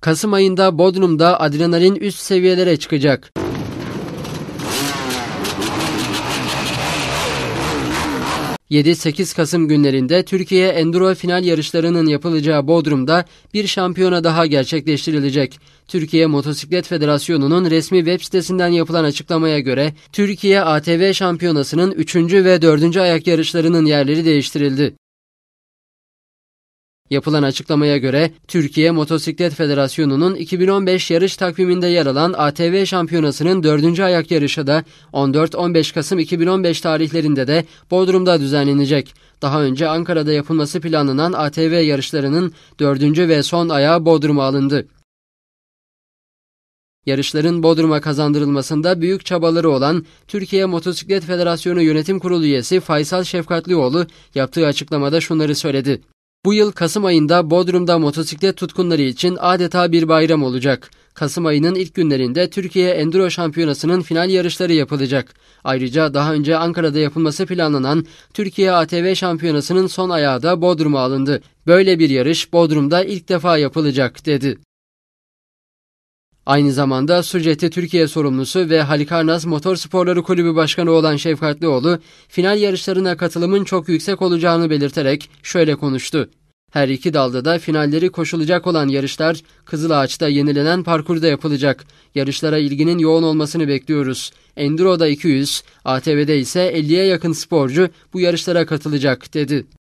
Kasım ayında Bodrum'da adrenalin üst seviyelere çıkacak. ...7-8 Kasım günlerinde Türkiye Enduro final yarışlarının yapılacağı Bodrum'da bir şampiyona daha gerçekleştirilecek. Türkiye Motosiklet Federasyonu'nun resmi web sitesinden yapılan açıklamaya göre Türkiye ATV Şampiyonası'nın 3. ve 4. ayak yarışlarının yerleri değiştirildi. Yapılan açıklamaya göre Türkiye Motosiklet Federasyonu'nun 2015 yarış takviminde yer alan ATV Şampiyonası'nın 4. ayak yarışı da 14-15 Kasım 2015 tarihlerinde de Bodrum'da düzenlenecek. Daha önce Ankara'da yapılması planlanan ATV yarışlarının 4. ve son ayağı Bodrum'a alındı. Yarışların Bodrum'a kazandırılmasında büyük çabaları olan Türkiye Motosiklet Federasyonu Yönetim Kurulu üyesi Faysal Şefkatlioğlu yaptığı açıklamada şunları söyledi. Bu yıl Kasım ayında Bodrum'da motosiklet tutkunları için adeta bir bayram olacak. Kasım ayının ilk günlerinde Türkiye Enduro Şampiyonası'nın final yarışları yapılacak. Ayrıca daha önce Ankara'da yapılması planlanan Türkiye ATV Şampiyonası'nın son ayağı da Bodrum'a alındı. Böyle bir yarış Bodrum'da ilk defa yapılacak dedi. Aynı zamanda Sucet'i Türkiye sorumlusu ve Halikarnas Motor Sporları Kulübü Başkanı olan Şefkatlioğlu, final yarışlarına katılımın çok yüksek olacağını belirterek şöyle konuştu. Her iki dalda da finalleri koşulacak olan yarışlar Kızılağaç'ta yenilenen parkurda yapılacak. Yarışlara ilginin yoğun olmasını bekliyoruz. Enduro'da 200, ATV'de ise 50'ye yakın sporcu bu yarışlara katılacak dedi.